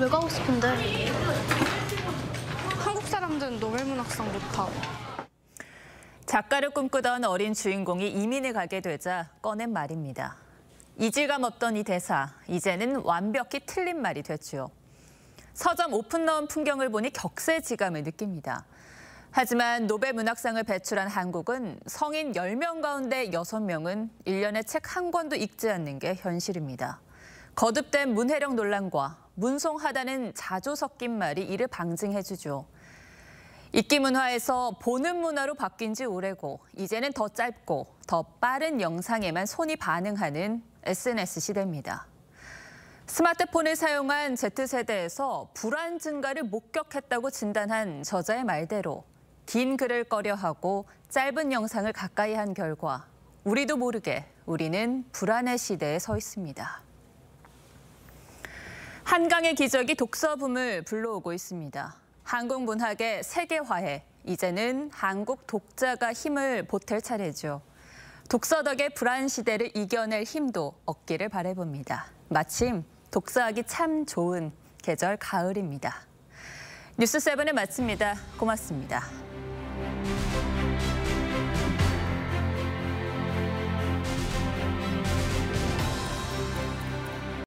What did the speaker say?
왜 가고 싶은데? 한국 사람들은 노벨문학상 못하 작가를 꿈꾸던 어린 주인공이 이민을 가게 되자 꺼낸 말입니다. 이질감 없던 이 대사, 이제는 완벽히 틀린 말이 됐죠 서점 오픈 나온 풍경을 보니 격세지감을 느낍니다. 하지만 노벨문학상을 배출한 한국은 성인 10명 가운데 6명은 1년에 책 한 권도 읽지 않는 게 현실입니다. 거듭된 문해령 논란과 문송하다는 자주 섞인 말이 이를 방증해주죠. 읽기 문화에서 보는 문화로 바뀐 지 오래고 이제는 더 짧고 더 빠른 영상에만 손이 반응하는 SNS 시대입니다. 스마트폰을 사용한 Z세대에서 불안 증가를 목격했다고 진단한 저자의 말대로 긴 글을 꺼려하고 짧은 영상을 가까이 한 결과 우리도 모르게 우리는 불안의 시대에 서 있습니다. 한강의 기적이 독서붐을 불러오고 있습니다. 한국 문학의 세계화에 이제는 한국 독자가 힘을 보탤 차례죠. 독서 덕에 불안 시대를 이겨낼 힘도 얻기를 바래봅니다. 마침 독서하기 참 좋은 계절 가을입니다. 뉴스 세븐에 마칩니다. 고맙습니다.